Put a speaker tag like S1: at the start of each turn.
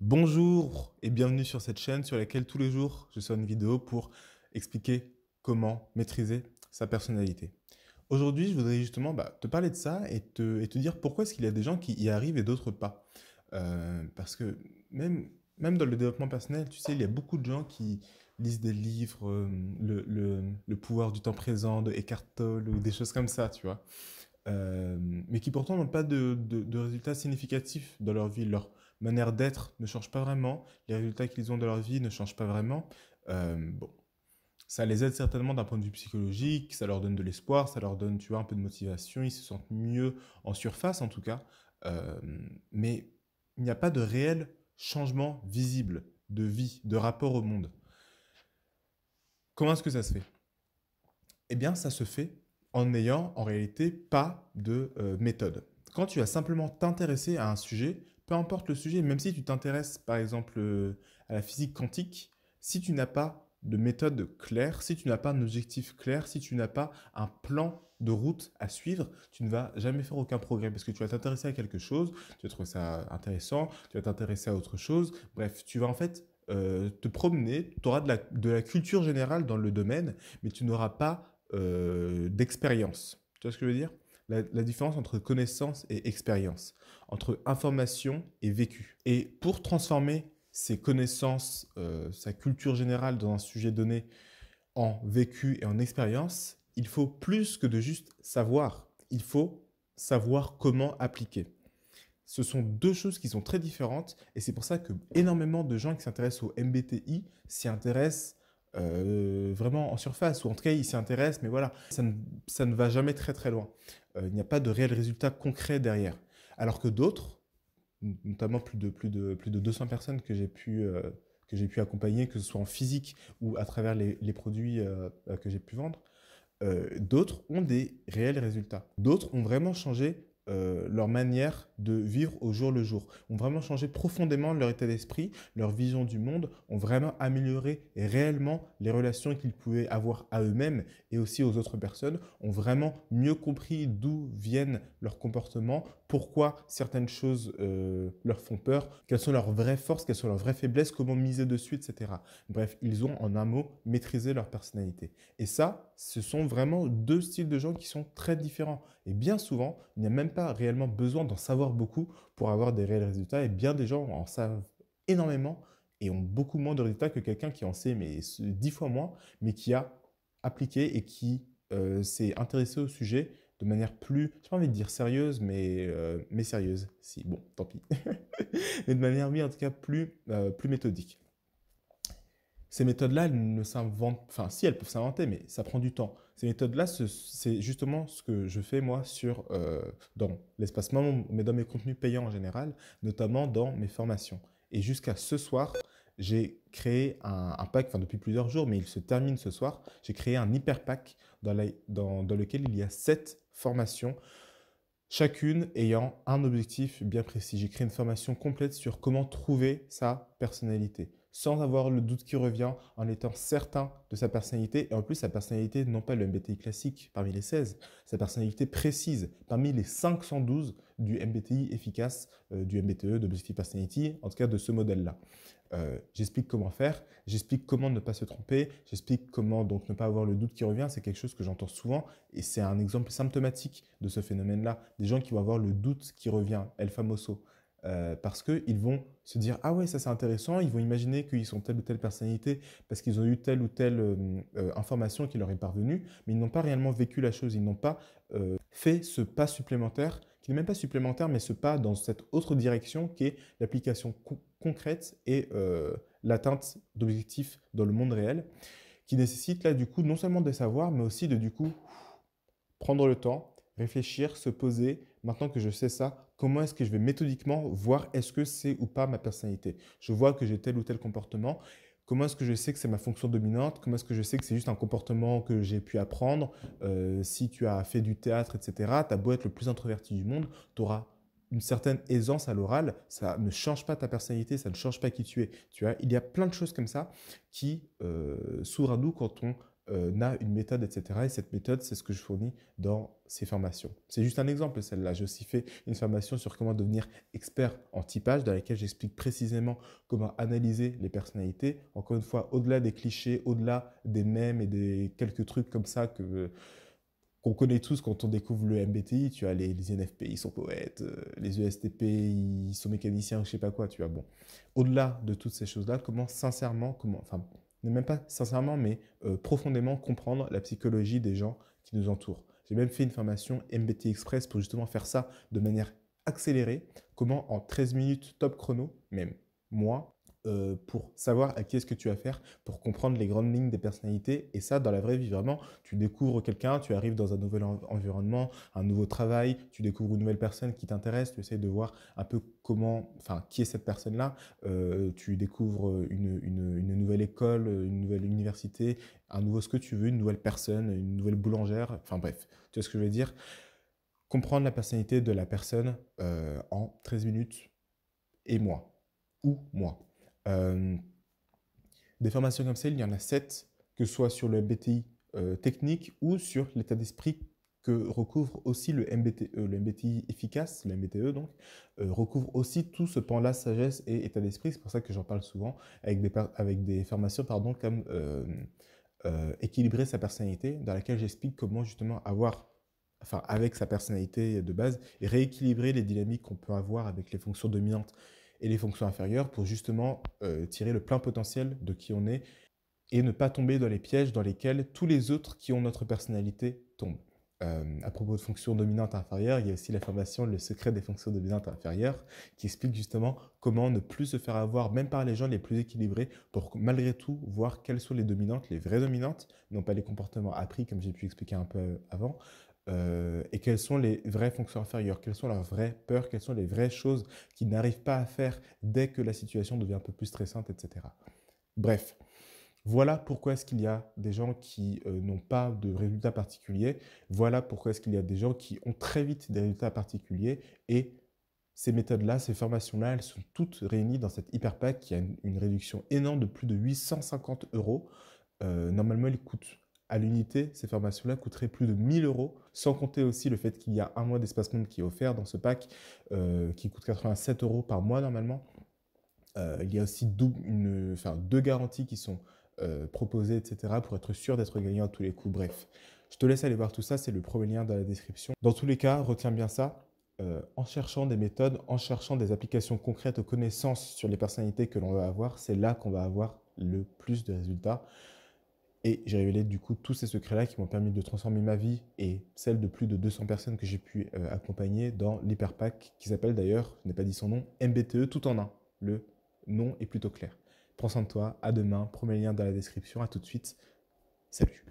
S1: Bonjour et bienvenue sur cette chaîne sur laquelle tous les jours je sors une vidéo pour expliquer comment maîtriser sa personnalité. Aujourd'hui, je voudrais justement bah, te parler de ça et te, dire pourquoi est-ce qu'il y a des gens qui y arrivent et d'autres pas. Euh, parce que même, dans le développement personnel, tu sais, il y a beaucoup de gens qui lisent des livres, euh, le, pouvoir du temps présent de Eckhart Tolle ou des choses comme ça, tu vois. Euh, mais qui pourtant n'ont pas de, de, résultats significatifs dans leur vie. Leur, manière d'être ne change pas vraiment, les résultats qu'ils ont de leur vie ne changent pas vraiment, euh, bon, ça les aide certainement d'un point de vue psychologique, ça leur donne de l'espoir, ça leur donne, tu vois, un peu de motivation, ils se sentent mieux en surface en tout cas, euh, mais il n'y a pas de réel changement visible de vie, de rapport au monde. Comment est-ce que ça se fait Eh bien, ça se fait en n'ayant en réalité pas de euh, méthode. Quand tu vas simplement t'intéresser à un sujet, peu importe le sujet, même si tu t'intéresses par exemple euh, à la physique quantique, si tu n'as pas de méthode claire, si tu n'as pas un objectif clair, si tu n'as pas un plan de route à suivre, tu ne vas jamais faire aucun progrès parce que tu vas t'intéresser à quelque chose, tu vas trouver ça intéressant, tu vas t'intéresser à autre chose, bref, tu vas en fait euh, te promener, tu auras de la, culture générale dans le domaine, mais tu n'auras pas euh, d'expérience. Tu vois ce que je veux dire la, différence entre connaissance et expérience, entre information et vécu. Et pour transformer ses connaissances, euh, sa culture générale dans un sujet donné en vécu et en expérience, il faut plus que de juste savoir, il faut savoir comment appliquer. Ce sont deux choses qui sont très différentes et c'est pour ça que énormément de gens qui s'intéressent au MBTI s'y intéressent euh, vraiment en surface, ou en tout cas, il s'y intéresse, mais voilà, ça ne, va jamais très très loin. Euh, il n'y a pas de réels résultats concrets derrière. Alors que d'autres, notamment plus de, plus, de, plus de 200 personnes que j'ai pu, euh, que j'ai pu accompagner, que ce soit en physique ou à travers les produits que j'ai pu vendre, d'autres ont des réels résultats. D'autres ont vraiment changé euh, leur manière de vivre au jour le jour, ont vraiment changé profondément leur état d'esprit, leur vision du monde, ont vraiment amélioré réellement les relations qu'ils pouvaient avoir à eux-mêmes et aussi aux autres personnes, ont vraiment mieux compris d'où viennent leurs comportements, pourquoi certaines choses euh, leur font peur, quelles sont leurs vraies forces, quelles sont leurs vraies faiblesses, comment miser dessus, etc. Bref, ils ont en un mot maîtrisé leur personnalité. Et ça, ce sont vraiment deux styles de gens qui sont très différents. Et bien souvent, il n'y a même pas réellement besoin d'en savoir beaucoup pour avoir des réels résultats. Et bien des gens en savent énormément et ont beaucoup moins de résultats que quelqu'un qui en sait mais dix fois moins, mais qui a appliqué et qui euh, s'est intéressé au sujet de manière plus, j'ai pas envie de dire sérieuse, mais, euh, mais sérieuse, si, bon, tant pis. mais de manière, en tout cas, plus, euh, plus méthodique. Ces méthodes-là, elles ne s'inventent, enfin, si, elles peuvent s'inventer, mais ça prend du temps. Ces méthodes-là, c'est justement ce que je fais, moi, sur, euh, dans l'espace mais dans mes contenus payants en général, notamment dans mes formations. Et jusqu'à ce soir, j'ai créé un, pack, enfin depuis plusieurs jours, mais il se termine ce soir. J'ai créé un hyper pack dans, lequel il y a sept formations, chacune ayant un objectif bien précis. J'ai créé une formation complète sur comment trouver sa personnalité sans avoir le doute qui revient, en étant certain de sa personnalité, et en plus sa personnalité, non pas le MBTI classique parmi les 16, sa personnalité précise parmi les 512 du MBTI efficace, euh, du MBTE, de Personality, en tout cas de ce modèle-là. Euh, j'explique comment faire, j'explique comment ne pas se tromper, j'explique comment donc ne pas avoir le doute qui revient. C'est quelque chose que j'entends souvent et c'est un exemple symptomatique de ce phénomène-là. Des gens qui vont avoir le doute qui revient, el famoso. Euh, parce qu'ils vont se dire Ah ouais, ça c'est intéressant, ils vont imaginer qu'ils sont telle ou telle personnalité parce qu'ils ont eu telle ou telle euh, euh, information qui leur est parvenue, mais ils n'ont pas réellement vécu la chose, ils n'ont pas fait ce pas supplémentaire, qui n'est même pas supplémentaire, mais ce pas dans cette autre direction qui est l'application concrète et euh, l'atteinte d'objectifs dans le monde réel, qui nécessite là du coup non seulement de savoir, mais aussi de du coup prendre le temps, réfléchir, se poser. Maintenant que je sais ça, comment est-ce que je vais méthodiquement voir est-ce que c'est ou pas ma personnalité Je vois que j'ai tel ou tel comportement. Comment est-ce que je sais que c'est ma fonction dominante Comment est-ce que je sais que c'est juste un comportement que j'ai pu apprendre euh, Si tu as fait du théâtre, etc., tu as beau être le plus introverti du monde, tu auras une certaine aisance à l'oral, ça ne change pas ta personnalité, ça ne change pas qui tu es. Tu vois, il y a plein de choses comme ça qui euh, s'ouvrent à nous quand on euh, a une méthode, etc. Et cette méthode, c'est ce que je fournis dans ces formations. C'est juste un exemple, celle-là. J'ai aussi fait une formation sur comment devenir expert en typage, dans laquelle j'explique précisément comment analyser les personnalités. Encore une fois, au-delà des clichés, au-delà des mèmes et des quelques trucs comme ça que qu'on connaît tous quand on découvre le MBTI, tu as les, les NFP, ils sont poètes, euh, les ESTP, ils sont mécaniciens, je sais pas quoi, tu vois. Bon, au-delà de toutes ces choses-là, comment sincèrement, comment, enfin, ne même pas sincèrement, mais euh, profondément comprendre la psychologie des gens qui nous entourent. J'ai même fait une formation MBTI Express pour justement faire ça de manière accélérée, comment en 13 minutes top chrono, même moi, euh, pour savoir à qui est-ce que tu as affaire, pour comprendre les grandes lignes des personnalités. Et ça, dans la vraie vie, vraiment, tu découvres quelqu'un, tu arrives dans un nouvel environnement, un nouveau travail, tu découvres une nouvelle personne qui t'intéresse, tu essaies de voir un peu comment, enfin, qui est cette personne-là. Euh, tu découvres une, une, nouvelle école, une nouvelle université, un nouveau ce que tu veux, une nouvelle personne, une nouvelle boulangère. Enfin bref, tu vois ce que je veux dire. Comprendre la personnalité de la personne euh, en 13 minutes et moi. Ou moi. Euh, des formations comme celle, il y en a sept, que ce soit sur le MBTI euh, technique ou sur l'état d'esprit que recouvre aussi le, MBTE, euh, le MBTI efficace, le MBTE donc, recouvre aussi tout ce pan-là, sagesse et état d'esprit. C'est pour ça que j'en parle souvent avec des, avec des formations pardon, comme Équilibrer sa personnalité, dans laquelle j'explique comment justement avoir enfin avec sa personnalité de base, et rééquilibrer les dynamiques qu'on peut avoir avec les fonctions dominantes et les fonctions inférieures pour justement euh, tirer le plein potentiel de qui on est et ne pas tomber dans les pièges dans lesquels tous les autres qui ont notre personnalité tombent. Euh, à propos de fonctions dominantes inférieures, il y a aussi la formation Le secret des fonctions dominantes inférieures qui explique justement comment ne plus se faire avoir même par les gens les plus équilibrés pour malgré tout voir quelles sont les dominantes, les vraies dominantes, non pas les comportements appris comme j'ai pu expliquer un peu avant, euh, et quelles sont les vraies fonctions inférieures, quelles sont leurs vraies peurs, quelles sont les vraies choses qu'ils n'arrivent pas à faire dès que la situation devient un peu plus stressante, etc. Bref, voilà pourquoi est-ce qu'il y a des gens qui euh, n'ont pas de résultats particuliers, voilà pourquoi est-ce qu'il y a des gens qui ont très vite des résultats particuliers et ces méthodes-là, ces formations-là, elles sont toutes réunies dans cette hyper qui a une, réduction énorme de plus de 850 euros. Euh, normalement, elle coûte à l'unité, ces formations-là coûteraient plus de 1000 euros, sans compter aussi le fait qu'il y a un mois d'espace monde qui est offert dans ce pack, euh, qui coûte 87 euros par mois normalement. Euh, il y a aussi une, deux garanties qui sont euh, proposées, etc., pour être sûr d'être gagnant à tous les coups. Bref, je te laisse aller voir tout ça, c'est le premier lien dans la description. Dans tous les cas, retiens bien ça. en cherchant des méthodes, en cherchant des applications concrètes aux connaissances sur les personnalités que l'on va avoir, c'est là qu'on va avoir le plus de résultats. Et j'ai révélé du coup tous ces secrets-là qui m'ont permis de transformer ma vie et celle de plus de 200 personnes que j'ai pu euh, accompagner dans l'hyperpack qui s'appelle d'ailleurs, je n'ai pas dit son nom, MBTE tout en un. Le nom est plutôt clair. Prends soin de toi, à demain, premier lien dans la description, à tout de suite. Salut